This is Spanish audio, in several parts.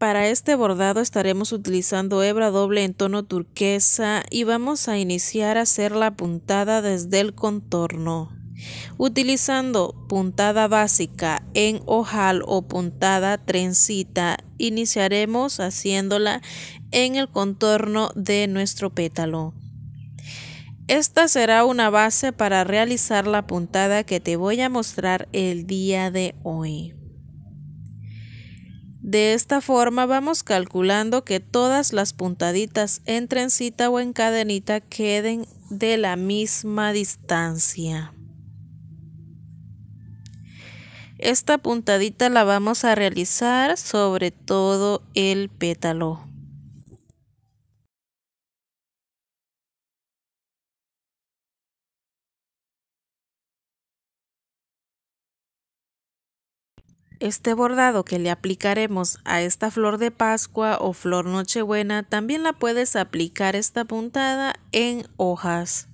Para este bordado estaremos utilizando hebra doble en tono turquesa y vamos a iniciar a hacer la puntada desde el contorno. Utilizando puntada básica en ojal o puntada trencita, iniciaremos haciéndola en el contorno de nuestro pétalo. Esta será una base para realizar la puntada que te voy a mostrar el día de hoy. De esta forma vamos calculando que todas las puntaditas en trencita o en cadenita queden de la misma distancia. Esta puntadita la vamos a realizar sobre todo el pétalo. Este bordado que le aplicaremos a esta flor de Pascua o flor Nochebuena, también la puedes aplicar esta puntada en hojas.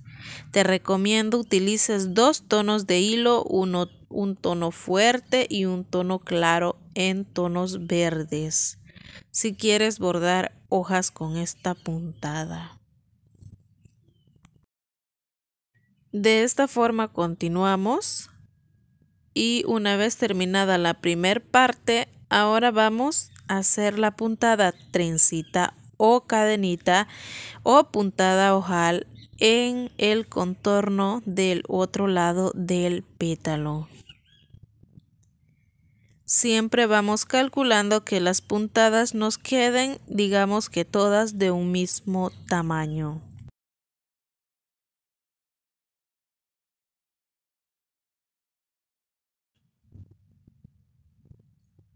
Te recomiendo utilices dos tonos de hilo, uno, un tono fuerte y un tono claro en tonos verdes. Si quieres bordar hojas con esta puntada. De esta forma continuamos y una vez terminada la primer parte, ahora vamos a hacer la puntada trencita o cadenita o puntada ojal en el contorno del otro lado del pétalo. Siempre vamos calculando que las puntadas nos queden, digamos que todas de un mismo tamaño.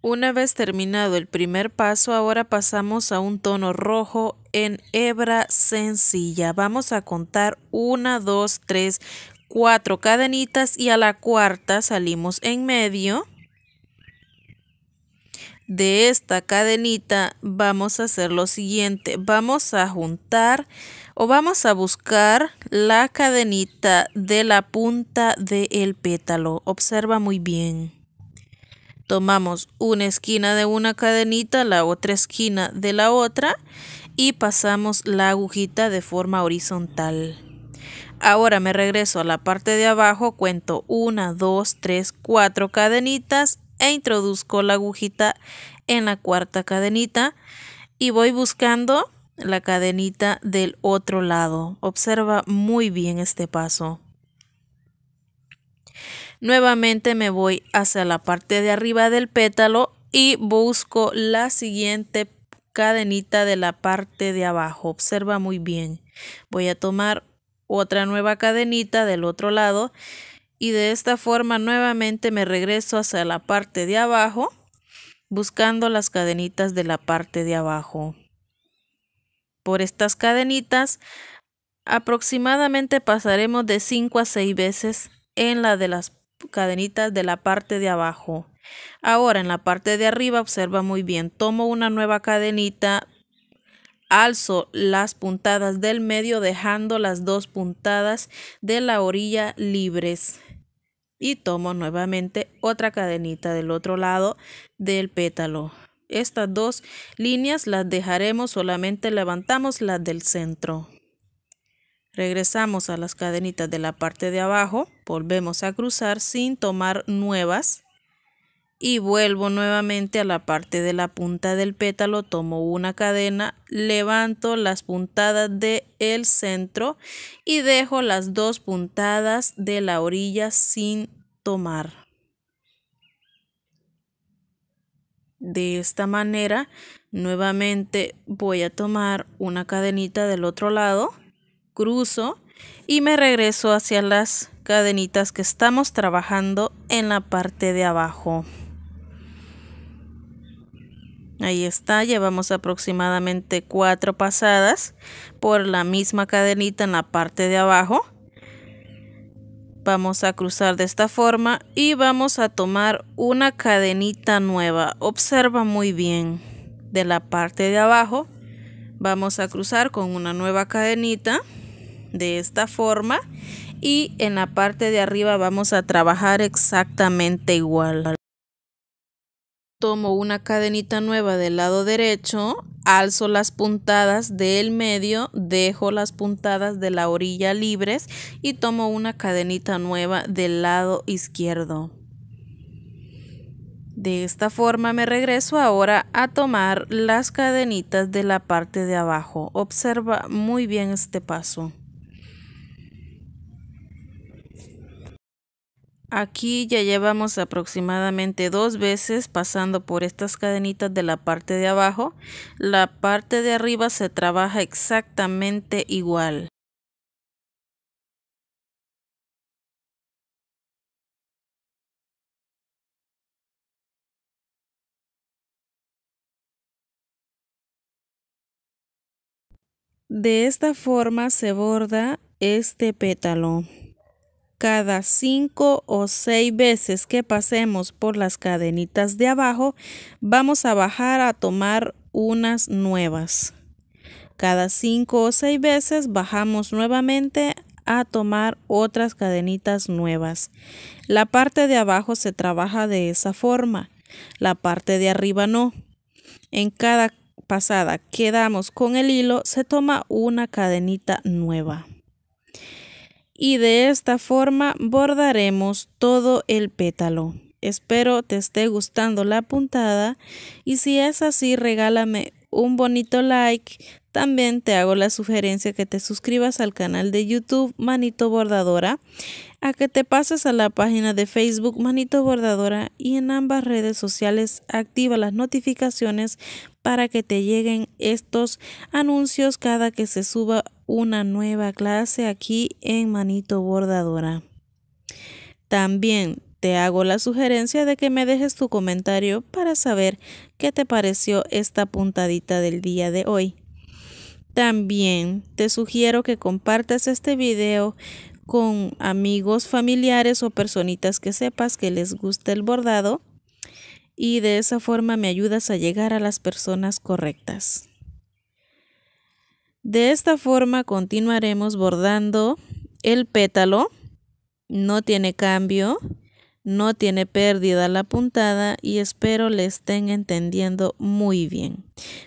Una vez terminado el primer paso, ahora pasamos a un tono rojo en hebra sencilla. Vamos a contar una, dos, tres, cuatro cadenitas y a la cuarta salimos en medio. De esta cadenita vamos a hacer lo siguiente. Vamos a juntar o vamos a buscar la cadenita de la punta del pétalo. Observa muy bien tomamos una esquina de una cadenita, la otra esquina de la otra y pasamos la agujita de forma horizontal. Ahora me regreso a la parte de abajo, cuento una, dos, tres, cuatro cadenitas e introduzco la agujita en la cuarta cadenita y voy buscando la cadenita del otro lado. Observa muy bien este paso. Nuevamente me voy hacia la parte de arriba del pétalo y busco la siguiente cadenita de la parte de abajo. Observa muy bien. Voy a tomar otra nueva cadenita del otro lado y de esta forma nuevamente me regreso hacia la parte de abajo buscando las cadenitas de la parte de abajo. Por estas cadenitas aproximadamente pasaremos de 5 a 6 veces en la de las cadenitas de la parte de abajo. Ahora en la parte de arriba observa muy bien, tomo una nueva cadenita, alzo las puntadas del medio dejando las dos puntadas de la orilla libres y tomo nuevamente otra cadenita del otro lado del pétalo. Estas dos líneas las dejaremos, solamente levantamos las del centro. Regresamos a las cadenitas de la parte de abajo, volvemos a cruzar sin tomar nuevas y vuelvo nuevamente a la parte de la punta del pétalo, tomo una cadena, levanto las puntadas del el centro y dejo las dos puntadas de la orilla sin tomar. De esta manera, nuevamente voy a tomar una cadenita del otro lado cruzo y me regreso hacia las cadenitas que estamos trabajando en la parte de abajo. Ahí está, llevamos aproximadamente cuatro pasadas por la misma cadenita en la parte de abajo. Vamos a cruzar de esta forma y vamos a tomar una cadenita nueva. Observa muy bien. De la parte de abajo vamos a cruzar con una nueva cadenita de esta forma y en la parte de arriba vamos a trabajar exactamente igual. Tomo una cadenita nueva del lado derecho, alzo las puntadas del medio, dejo las puntadas de la orilla libres y tomo una cadenita nueva del lado izquierdo. De esta forma me regreso ahora a tomar las cadenitas de la parte de abajo. Observa muy bien este paso. Aquí ya llevamos aproximadamente dos veces pasando por estas cadenitas de la parte de abajo. La parte de arriba se trabaja exactamente igual. De esta forma se borda este pétalo cada cinco o seis veces que pasemos por las cadenitas de abajo, vamos a bajar a tomar unas nuevas. Cada cinco o seis veces bajamos nuevamente a tomar otras cadenitas nuevas. La parte de abajo se trabaja de esa forma, la parte de arriba no. En cada pasada que damos con el hilo se toma una cadenita nueva y de esta forma bordaremos todo el pétalo. Espero te esté gustando la puntada y si es así regálame un bonito like, también te hago la sugerencia que te suscribas al canal de YouTube Manito Bordadora, a que te pases a la página de Facebook Manito Bordadora y en ambas redes sociales activa las notificaciones para que te lleguen estos anuncios cada que se suba una nueva clase aquí en Manito Bordadora. También te hago la sugerencia de que me dejes tu comentario para saber qué te pareció esta puntadita del día de hoy. También te sugiero que compartas este video con amigos, familiares o personitas que sepas que les gusta el bordado y de esa forma me ayudas a llegar a las personas correctas. De esta forma continuaremos bordando el pétalo, no tiene cambio, no tiene pérdida la puntada y espero le estén entendiendo muy bien.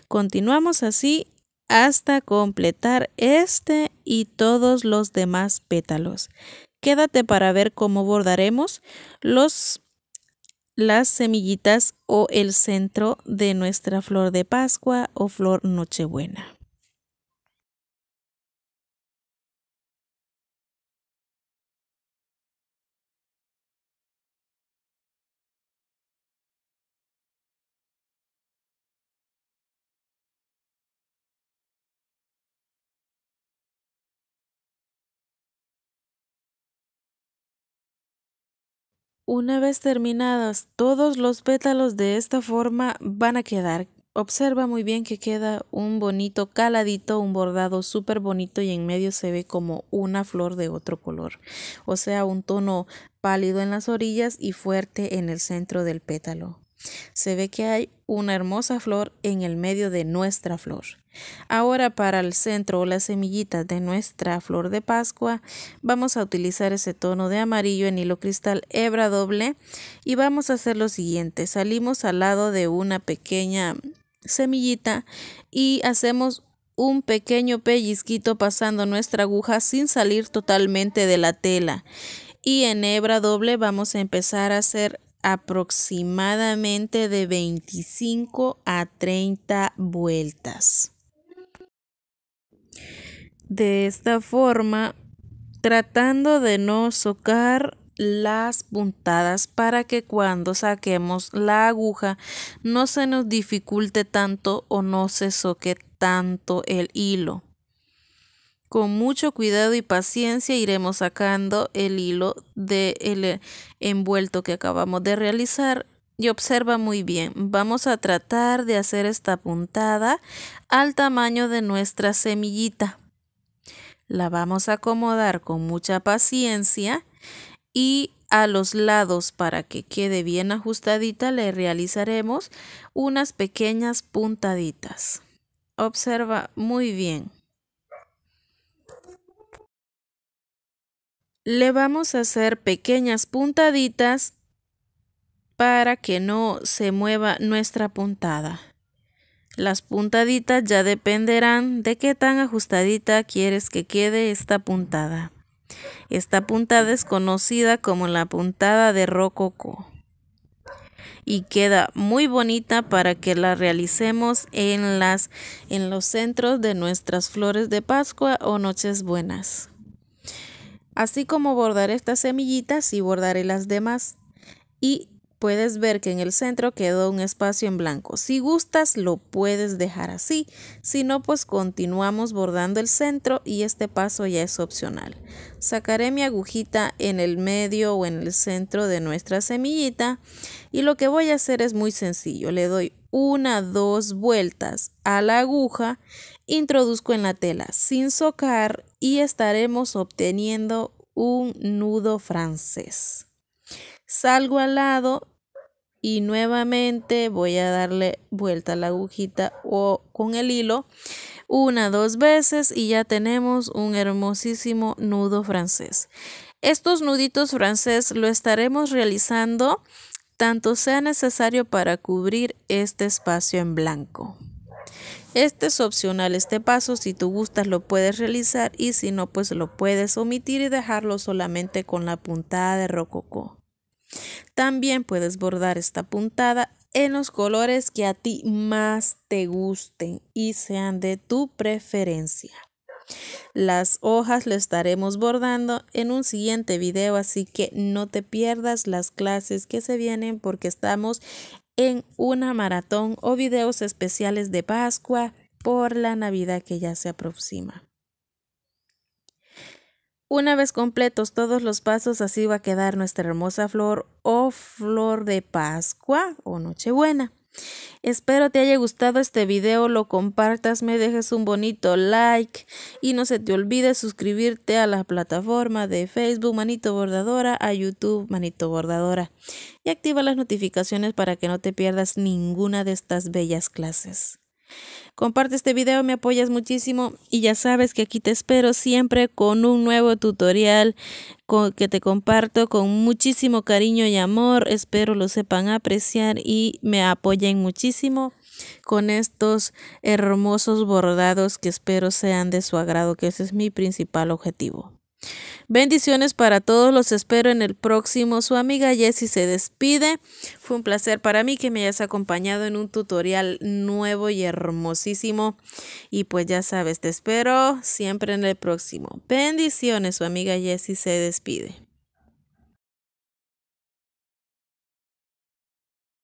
Continuamos así hasta completar este y todos los demás pétalos. Quédate para ver cómo bordaremos los, las semillitas o el centro de nuestra flor de Pascua o flor Nochebuena. Una vez terminadas, todos los pétalos de esta forma van a quedar. Observa muy bien que queda un bonito caladito, un bordado súper bonito y en medio se ve como una flor de otro color. O sea, un tono pálido en las orillas y fuerte en el centro del pétalo. Se ve que hay una hermosa flor en el medio de nuestra flor. Ahora para el centro o las semillitas de nuestra flor de Pascua vamos a utilizar ese tono de amarillo en hilo cristal hebra doble y vamos a hacer lo siguiente. Salimos al lado de una pequeña semillita y hacemos un pequeño pellizquito pasando nuestra aguja sin salir totalmente de la tela y en hebra doble vamos a empezar a hacer aproximadamente de 25 a 30 vueltas. De esta forma, tratando de no socar las puntadas para que cuando saquemos la aguja no se nos dificulte tanto o no se soque tanto el hilo. Con mucho cuidado y paciencia iremos sacando el hilo del envuelto que acabamos de realizar y observa muy bien. Vamos a tratar de hacer esta puntada al tamaño de nuestra semillita. La vamos a acomodar con mucha paciencia y a los lados para que quede bien ajustadita le realizaremos unas pequeñas puntaditas. Observa muy bien. le vamos a hacer pequeñas puntaditas para que no se mueva nuestra puntada. Las puntaditas ya dependerán de qué tan ajustadita quieres que quede esta puntada. Esta puntada es conocida como la puntada de rococo. y queda muy bonita para que la realicemos en, en los centros de nuestras flores de Pascua o Noches Buenas. Así como bordaré estas semillitas y bordaré las demás. Y puedes ver que en el centro quedó un espacio en blanco. Si gustas lo puedes dejar así, si no pues continuamos bordando el centro y este paso ya es opcional. Sacaré mi agujita en el medio o en el centro de nuestra semillita y lo que voy a hacer es muy sencillo, le doy una, dos vueltas a la aguja, introduzco en la tela sin socar y estaremos obteniendo un nudo francés. Salgo al lado y nuevamente voy a darle vuelta a la agujita o con el hilo una, dos veces y ya tenemos un hermosísimo nudo francés. Estos nuditos francés lo estaremos realizando tanto sea necesario para cubrir este espacio en blanco. Este es opcional este paso, si tú gustas lo puedes realizar y si no pues lo puedes omitir y dejarlo solamente con la puntada de rococó. También puedes bordar esta puntada en los colores que a ti más te gusten y sean de tu preferencia. Las hojas lo estaremos bordando en un siguiente video, así que no te pierdas las clases que se vienen porque estamos en una maratón o videos especiales de Pascua por la Navidad que ya se aproxima. Una vez completos todos los pasos, así va a quedar nuestra hermosa flor o flor de Pascua o Nochebuena. Espero te haya gustado este video, lo compartas, me dejes un bonito like y no se te olvide suscribirte a la plataforma de Facebook Manito Bordadora, a YouTube Manito Bordadora y activa las notificaciones para que no te pierdas ninguna de estas bellas clases. Comparte este video, me apoyas muchísimo y ya sabes que aquí te espero siempre con un nuevo tutorial que te comparto con muchísimo cariño y amor. Espero lo sepan apreciar y me apoyen muchísimo con estos hermosos bordados que espero sean de su agrado, que ese es mi principal objetivo. Bendiciones para todos, los espero en el próximo. Su amiga Jessy se despide. Fue un placer para mí que me hayas acompañado en un tutorial nuevo y hermosísimo. Y pues ya sabes, te espero siempre en el próximo. Bendiciones, su amiga Jessy se despide.